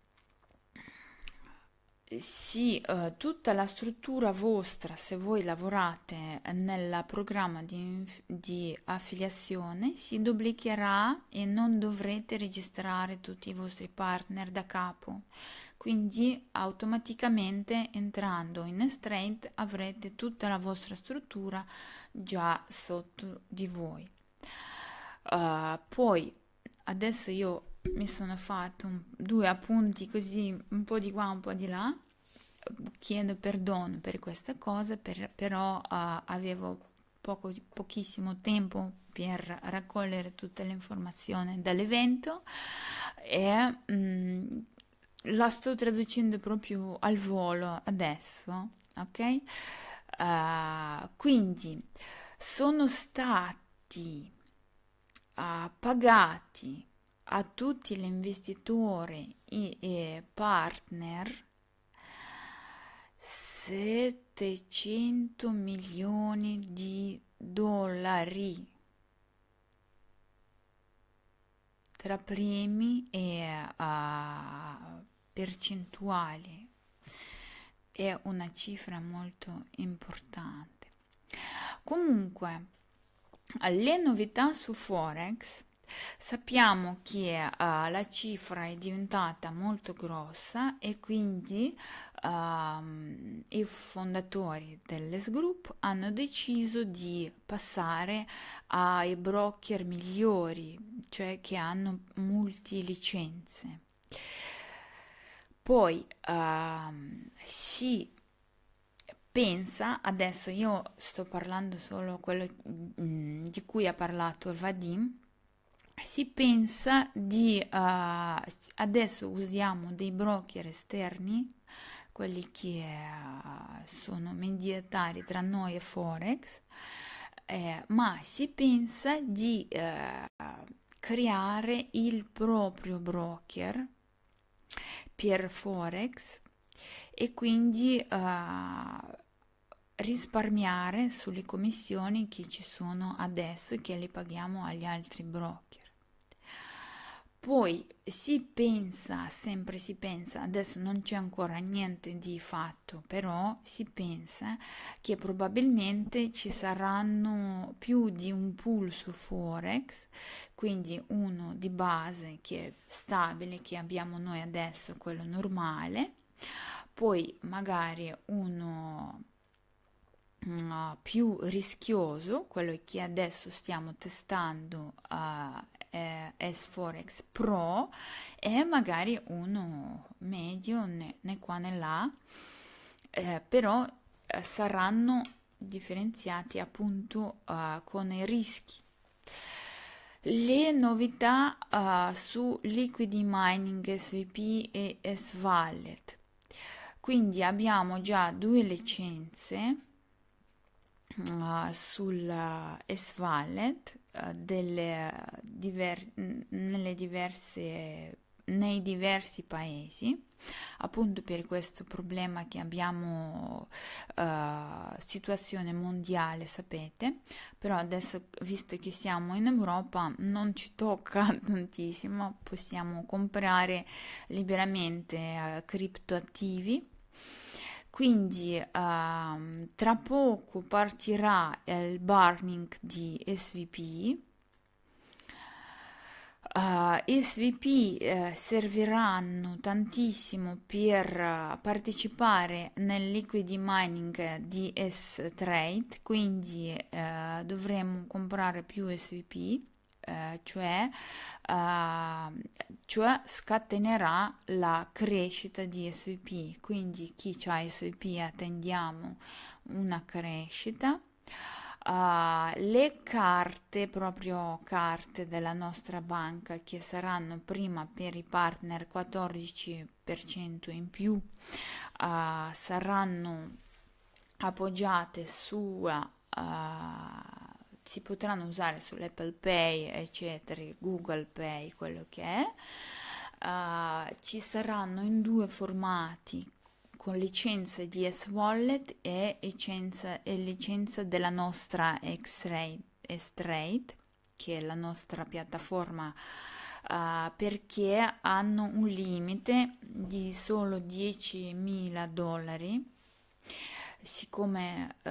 sì, eh, tutta la struttura vostra, se voi lavorate nel programma di, di, affiliazione, si duplicherà e non dovrete registrare tutti i vostri partner da capo. Quindi automaticamente entrando in Straight avrete tutta la vostra struttura già sotto di voi. Uh, poi adesso io mi sono fatto un, due appunti così un po' di qua, un po' di là. Chiedo perdono per questa cosa, per, però uh, avevo poco, pochissimo tempo per raccogliere tutte le informazioni dall'evento e mh, mm, la sto traducendo proprio al volo adesso, ok? Uh, quindi sono stati uh, pagati a tutti gli investitori e partner 700 milioni di dollari tra premi e uh, percentuali è una cifra molto importante comunque le novità su forex Sappiamo che uh, la cifra è diventata molto grossa e quindi uh, i fondatori dell'S Group hanno deciso di passare ai broker migliori, cioè che hanno multi licenze. Poi uh, si pensa, adesso io sto parlando solo quello mm, di cui ha parlato Vadim, si pensa di uh, adesso usiamo dei broker esterni quelli che uh, sono mediatari tra noi e forex eh, ma si pensa di uh, creare il proprio broker per forex e quindi risparmiare sulle commissioni che ci sono adesso e che le paghiamo agli altri broker poi si pensa, sempre si pensa, adesso non c'è ancora niente di fatto, però si pensa che probabilmente ci saranno più di un pulso forex, quindi uno di base che è stabile, che abbiamo noi adesso, quello normale, poi magari uno mm, più rischioso, quello che adesso stiamo testando uh, eh, S-Forex Pro e magari uno medio né, né qua né là, eh, però eh, saranno differenziati appunto eh, con i rischi. Le novità eh, su Liquidity Mining SVP e S-Wallet. Quindi abbiamo già due licenze eh, sul S-Wallet eh, delle diver- nelle diverse nei diversi paesi, appunto per questo problema che abbiamo, uh, situazione mondiale, sapete, però adesso visto che siamo in Europa non ci tocca tantissimo, possiamo comprare liberamente uh, criptoattivi quindi ehm, tra poco partirà il burning di SVP. Uh, eh, SVP eh, serviranno tantissimo per eh, partecipare nel liquidity mining di S-Trade, quindi eh, dovremo comprare più SVP eh, cioè, eh, cioè, scatenerà la crescita di SVP. Quindi chi ha SVP attendiamo una crescita. Uh, le carte, proprio carte della nostra banca che saranno prima per i partner 14% in più, uh, saranno appoggiate su uh, si potranno usare sull'Apple Pay, eccetera, Google Pay, quello che è. Uh, ci saranno in due formati con licenza di S-Wallet e licenza, e licenza della nostra X-Rate, che è la nostra piattaforma Uh, perché hanno un limite di solo 10.000 dollari siccome uh,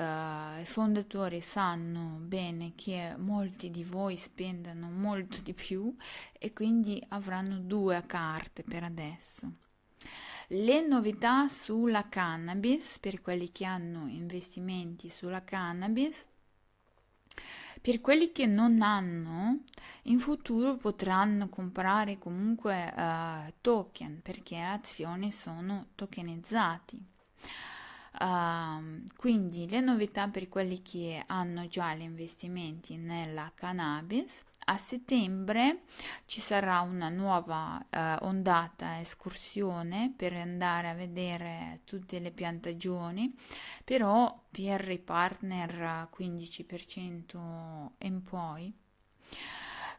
i fondatori sanno bene che molti di voi spendono molto di più e quindi avranno due carte per adesso. Le novità sulla cannabis, per quelli che hanno investimenti sulla cannabis, per quelli che non hanno, in futuro potranno comprare comunque uh, token perché le azioni sono tokenizzate. Uh, quindi le novità per quelli che hanno già gli investimenti nella cannabis a settembre ci sarà una nuova eh, ondata escursione per andare a vedere tutte le piantagioni, però per i partner 15% in poi.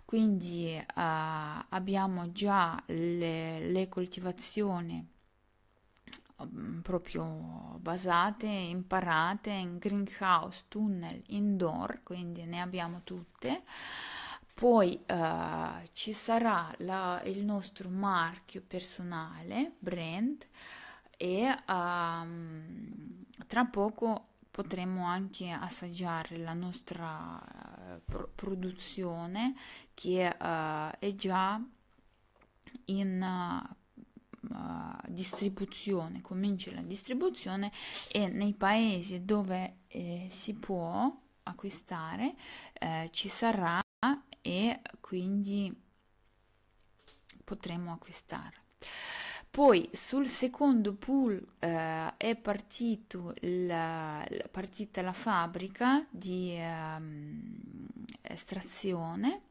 Quindi eh, abbiamo già le, le coltivazioni Mm, proprio basate, imparate in greenhouse, tunnel, indoor, quindi ne abbiamo tutte. Poi eh, ci sarà la, il nostro marchio personale, brand, e um, tra poco potremo anche assaggiare la nostra uh, produzione che uh, è già in eh, eh, distribuzione, comincia la distribuzione e nei paesi dove eh, si può acquistare eh, ci sarà e quindi potremo acquistare. Poi sul secondo pool eh, è partito la, la, partita la fabbrica di ehm, estrazione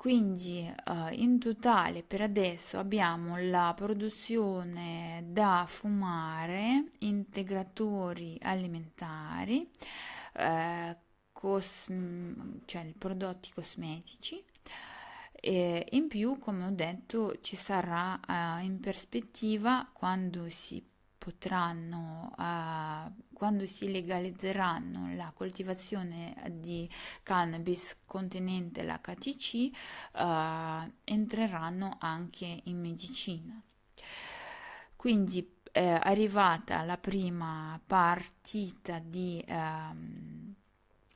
quindi eh, in totale per adesso abbiamo la produzione da fumare, integratori alimentari, eh, cosm- cioè prodotti cosmetici e in più come ho detto ci sarà eh, in prospettiva quando si potranno, eh, quando si legalizzeranno la coltivazione di cannabis contenente l'HTC, eh, entreranno anche in medicina. Quindi eh, arrivata la prima partita di ehm,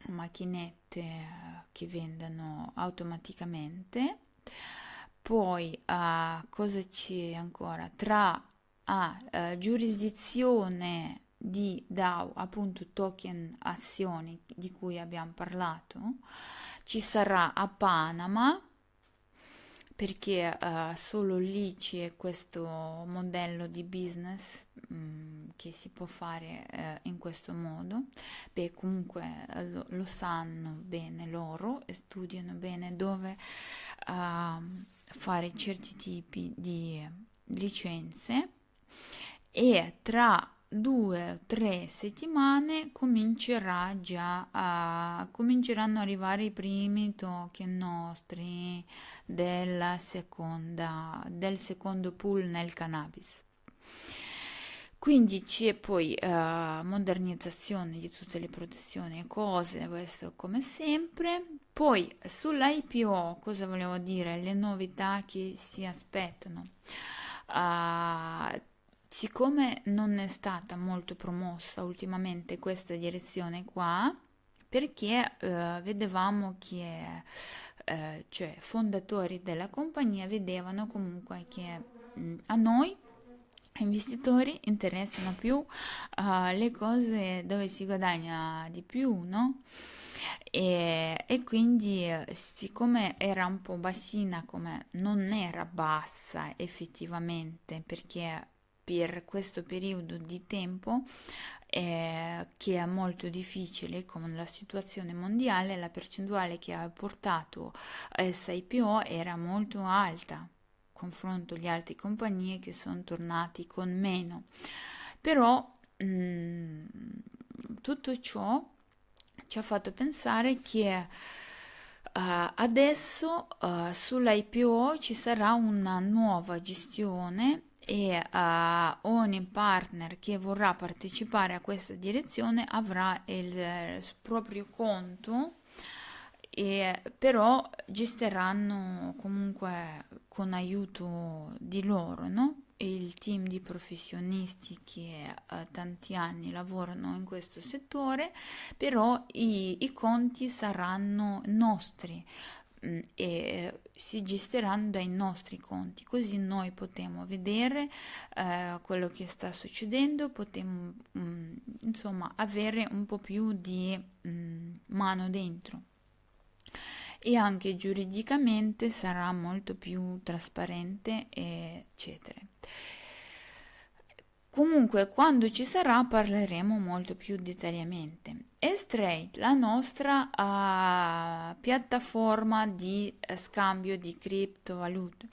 macchinette eh, che vendono automaticamente, poi eh, cosa c'è ancora? Tra a eh, giurisdizione di DAO, appunto token azioni di cui abbiamo parlato, ci sarà a Panama perché eh, solo lì c'è questo modello di business mh, mm, che si può fare eh, in questo modo, perché comunque eh, lo, lo, sanno bene loro e studiano bene dove eh, fare certi tipi di licenze e tra due o tre settimane comincerà già a, cominceranno ad arrivare i primi token nostri della seconda, del secondo pool nel cannabis. Quindi c'è poi uh, modernizzazione di tutte le protezioni e cose, questo come sempre. Poi sull'IPO cosa volevo dire? Le novità che si aspettano. Uh, siccome non è stata molto promossa ultimamente questa direzione qua, perché eh, vedevamo che eh, cioè fondatori della compagnia vedevano comunque che mh, mm, a noi investitori interessano più uh, le cose dove si guadagna di più, no? E, e, quindi eh, siccome era un po' bassina come non era bassa effettivamente perché per questo periodo di tempo eh, che è molto difficile con la situazione mondiale la percentuale che ha portato eh, SIPO era molto alta confronto agli altri compagnie che sono tornati con meno però mh, mm, tutto ciò ci ha fatto pensare che Uh, adesso uh, eh, sull'IPO ci sarà una nuova gestione e uh, ogni partner che vorrà partecipare a questa direzione avrà il, eh, il proprio conto e, però gesteranno comunque con aiuto di loro no? il team di professionisti che eh, tanti anni lavorano in questo settore, però i, i conti saranno nostri, Mm, e eh, si gestiranno dai nostri conti, così noi potremo vedere eh, quello che sta succedendo, potremo mm, insomma avere un po' più di mh, mm, mano dentro e anche giuridicamente sarà molto più trasparente eccetera Comunque quando ci sarà parleremo molto più dettagliatamente. E Straight, la nostra uh, piattaforma di eh, scambio di criptovalute.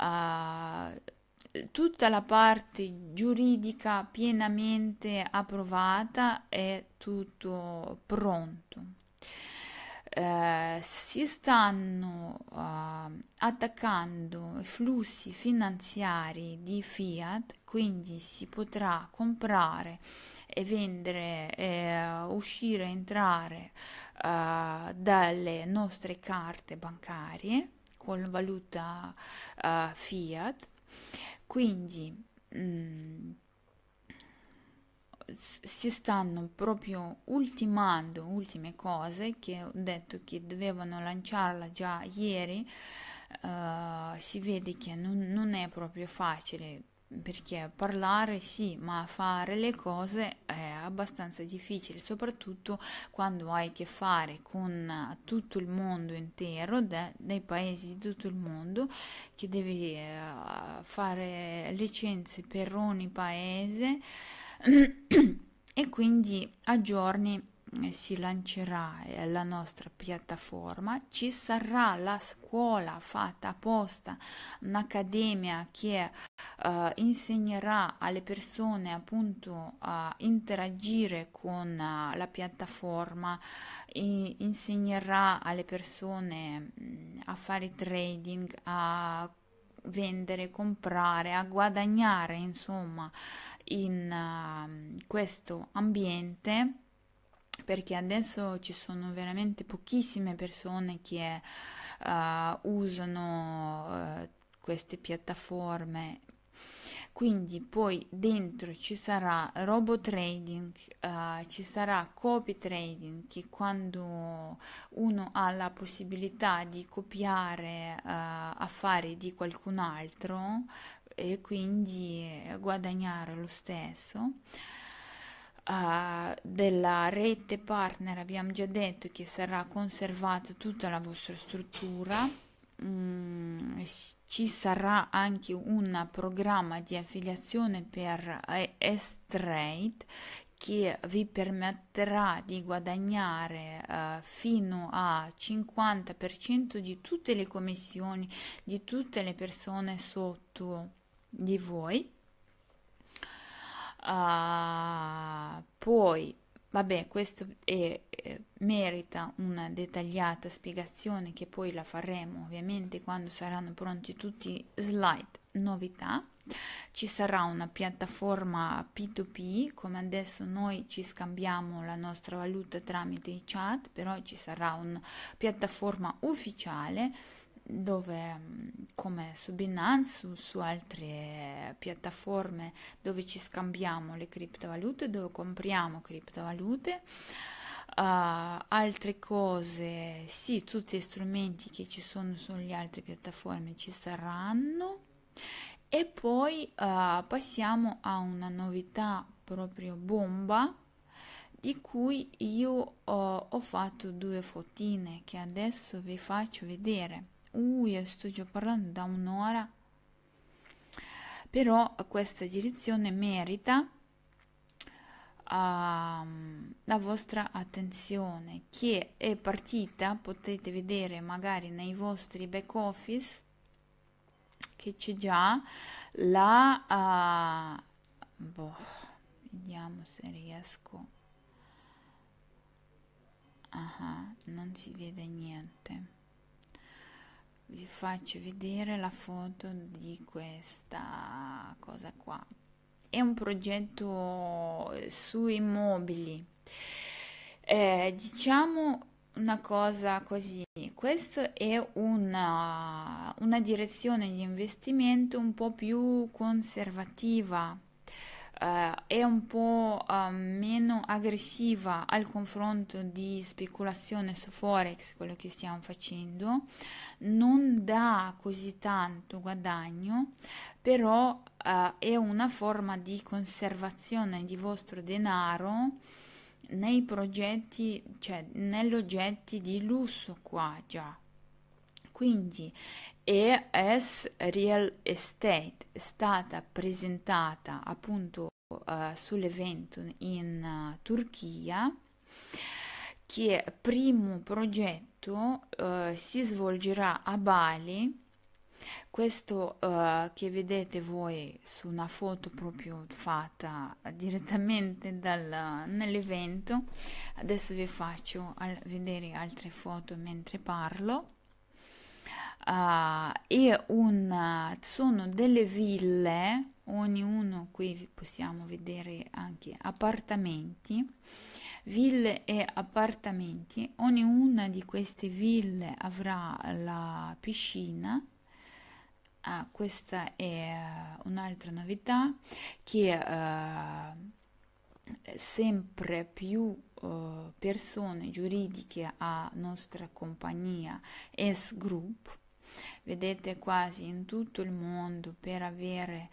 Uh, tutta la parte giuridica pienamente approvata è tutto pronto. Eh, si stanno eh, attaccando i flussi finanziari di Fiat, quindi si potrà comprare e vendere, e eh, uscire e entrare eh, dalle nostre carte bancarie con valuta fiat. Quindi mh, mm, si stanno proprio ultimando ultime cose che ho detto che dovevano lanciarla già ieri uh, si vede che non, non, è proprio facile perché parlare sì ma fare le cose è abbastanza difficile soprattutto quando hai a che fare con tutto il mondo intero de, dei paesi di tutto il mondo che devi uh, eh, fare licenze per ogni paese e quindi a giorni eh, si lancerà eh, la nostra piattaforma, ci sarà la scuola fatta apposta, un'accademia che uh, insegnerà alle persone appunto a interagire con uh, la piattaforma, insegnerà alle persone mm, a fare trading, a vendere, comprare, a guadagnare, insomma, in uh, questo ambiente perché adesso ci sono veramente pochissime persone che uh, usano uh, queste piattaforme quindi poi dentro ci sarà robo trading uh, ci sarà copy trading che quando uno ha la possibilità di copiare uh, affari di qualcun altro e quindi guadagnare lo stesso Uh, della rete partner abbiamo già detto che sarà conservata tutta la vostra struttura Mm, ci sarà anche un programma di affiliazione per eh, s che vi permetterà di guadagnare eh, fino a 50% di tutte le commissioni di tutte le persone sotto di voi. Uh, poi Vabbè, questo è, eh, merita una dettagliata spiegazione che poi la faremo ovviamente quando saranno pronti tutti i slide novità. Ci sarà una piattaforma P2P, come adesso noi ci scambiamo la nostra valuta tramite i chat, però ci sarà una piattaforma ufficiale dove mm, come su Binance, su, su altre piattaforme dove ci scambiamo le criptovalute, dove compriamo criptovalute, uh, altre cose, sì, tutti gli strumenti che ci sono sulle altre piattaforme ci saranno. E poi uh, passiamo a una novità proprio bomba di cui io ho, ho fatto due fotine che adesso vi faccio vedere uh, eh, io sto già parlando da un'ora però questa direzione merita uh, la vostra attenzione che è partita potete vedere magari nei vostri back office che c'è già la uh, boh, vediamo se riesco Aha, non si vede niente vi faccio vedere la foto di questa cosa qua è un progetto eh, su immobili eh, diciamo una cosa così questa è una, una direzione di investimento un po più conservativa eh, è un po' eh, meno aggressiva al confronto di speculazione su Forex, quello che stiamo facendo, non dà così tanto guadagno, però eh, è una forma di conservazione di vostro denaro nei progetti, cioè negli oggetti di lusso qua già. Quindi e S Real Estate è stata presentata appunto uh, sull'evento in uh, Turchia che primo progetto uh, si svolgerà a Bali questo uh, che vedete voi su una foto proprio fatta direttamente dal, nell'evento adesso vi faccio al- vedere altre foto mentre parlo uh, e un, ah, sono delle ville, ognuno qui possiamo vedere anche appartamenti, ville e appartamenti, ognuna di queste ville avrà la piscina. Uh, questa è uh, un'altra novità che sempre più oh, persone giuridiche a nostra compagnia S Group vedete quasi in tutto il mondo per avere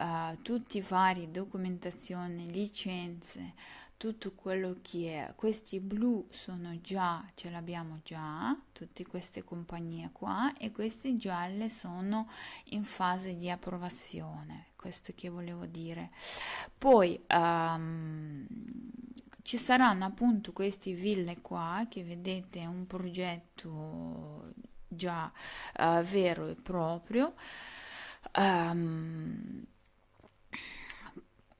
uh, tutti i vari documentazioni, licenze, tutto quello che è. Questi blu sono già, ce l'abbiamo già, tutte queste compagnie qua e queste gialle sono in fase di approvazione, questo che volevo dire. Poi um, ci saranno appunto queste ville qua che vedete è un progetto già uh, vero e proprio. Um,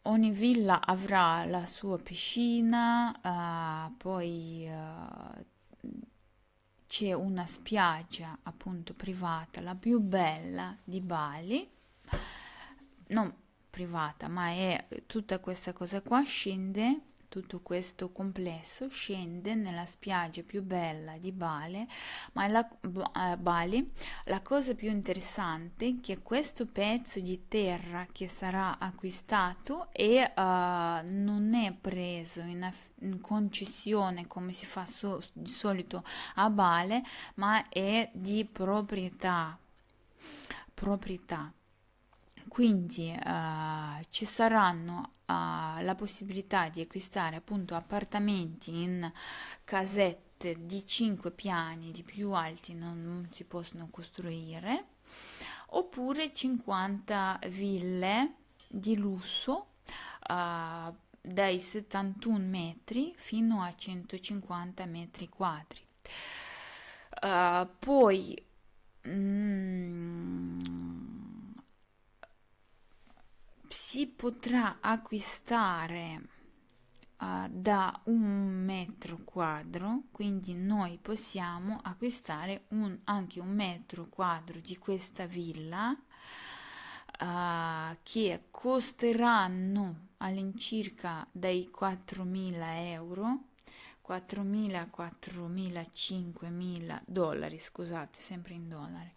ogni villa avrà la sua piscina, uh, poi uh, c'è una spiaggia appunto privata, la più bella di Bali. Non privata, ma è tutta questa cosa qua scende tutto questo complesso scende nella spiaggia più bella di Bali, ma la, eh, Bali, la cosa più interessante è che questo pezzo di terra che sarà acquistato e, uh, non è preso in, aff- in, concessione come si fa so- di solito a Bali, ma è di proprietà. Proprietà quindi eh, ci saranno eh, la possibilità di acquistare appunto appartamenti in casette di 5 piani, di più alti non, non si possono costruire, oppure 50 ville di lusso eh, dai 71 metri fino a 150 metri quadri. Eh, poi mm, si potrà acquistare uh, da un metro quadro quindi noi possiamo acquistare un, anche un metro quadro di questa villa uh, che costeranno all'incirca dai 4.000 euro 4.000, 4.000, 5.000 dollari, scusate, sempre in dollari,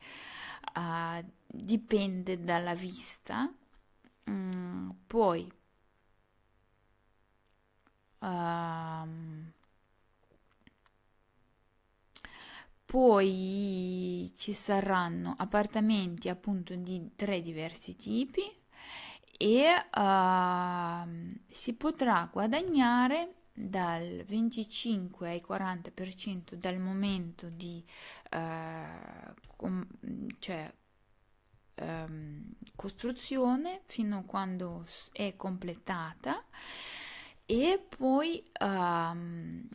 uh, dipende dalla vista mm, puoi um, ehm, poi ci saranno appartamenti appunto di tre diversi tipi e uh, si potrà guadagnare dal 25 ai 40% dal momento di uh, com- cioè ehm, costruzione fino a quando è completata e poi ehm,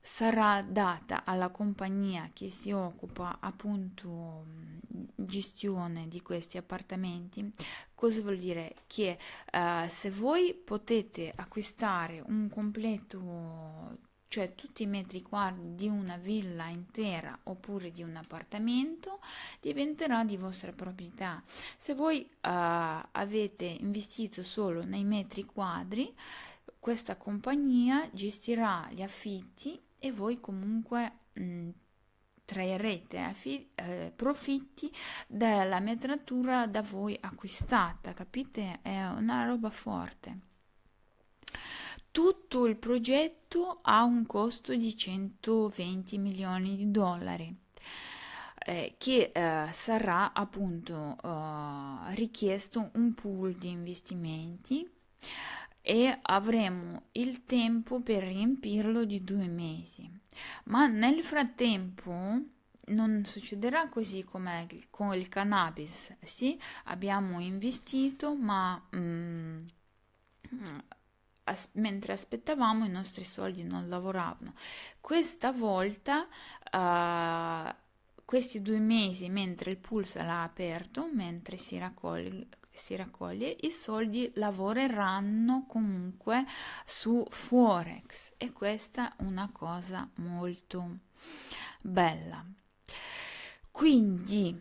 sarà data alla compagnia che si occupa appunto mhmm, gestione di questi appartamenti. Cosa vuol dire? Che eh, se voi potete acquistare un completo cioè tutti i metri quadri di una villa intera oppure di un appartamento, diventerà di vostra proprietà. Se voi uh, avete investito solo nei metri quadri, questa compagnia gestirà gli affitti e voi comunque mh, mm, traerete affi- eh, profitti dalla metratura da voi acquistata, capite? È una roba forte. Tutto il progetto ha un costo di 120 milioni di dollari eh, che eh, sarà appunto eh, richiesto un pool di investimenti e avremo il tempo per riempirlo di due mesi. Ma nel frattempo non succederà così come con il cannabis. Sì, abbiamo investito, ma... Mm, as- mentre aspettavamo i nostri soldi non lavoravano. Questa volta, uh, questi due mesi, mentre il pulso l'ha aperto, mentre si raccoglie, si raccoglie, i soldi lavoreranno comunque su Forex e questa è una cosa molto bella. Quindi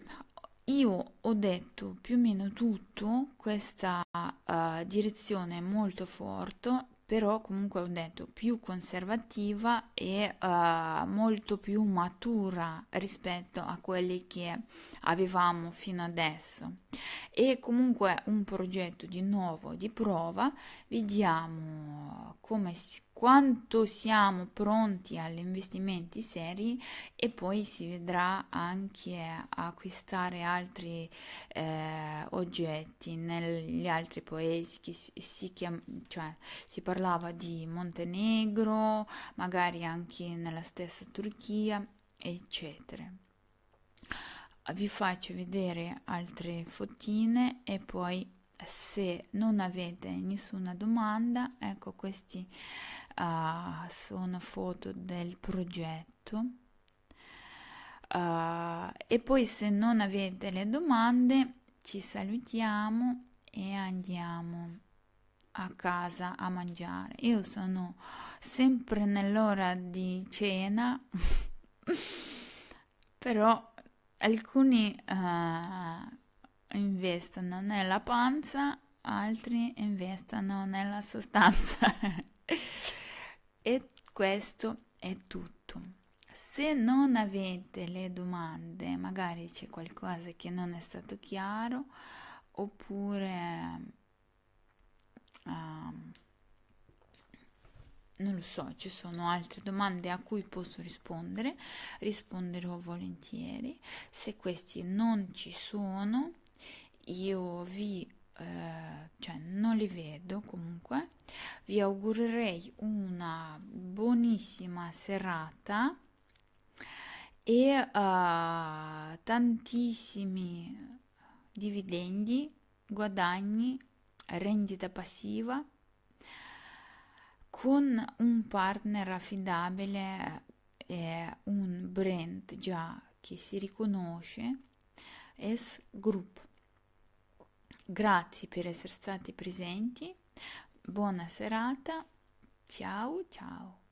io ho detto più o meno tutto, questa uh, direzione è molto forte, però comunque ho detto più conservativa e uh, molto più matura rispetto a quelli che avevamo fino adesso. E comunque un progetto di nuovo di prova, vediamo come si quanto siamo pronti agli investimenti seri e poi si vedrà anche acquistare altri eh, oggetti negli altri paesi che si, si chiama, cioè si parlava di Montenegro, magari anche nella stessa Turchia, eccetera. Vi faccio vedere altre fotine e poi se non avete nessuna domanda, ecco questi uh, sono foto del progetto. Uh, e poi se non avete le domande ci salutiamo e andiamo a casa a mangiare. Io sono sempre nell'ora di cena, però alcuni uh, investono nella panza, altri investono nella sostanza. E questo è tutto. Se non avete le domande, magari c'è qualcosa che non è stato chiaro, oppure uh, non lo so, ci sono altre domande a cui posso rispondere, risponderò volentieri. Se questi non ci sono, io vi eh, cioè non li vedo comunque vi augurerei una buonissima serata e uh, tantissimi dividendi guadagni rendita passiva con un partner affidabile e un brand già che si riconosce es group Grazie per essere stati presenti, buona serata, ciao ciao.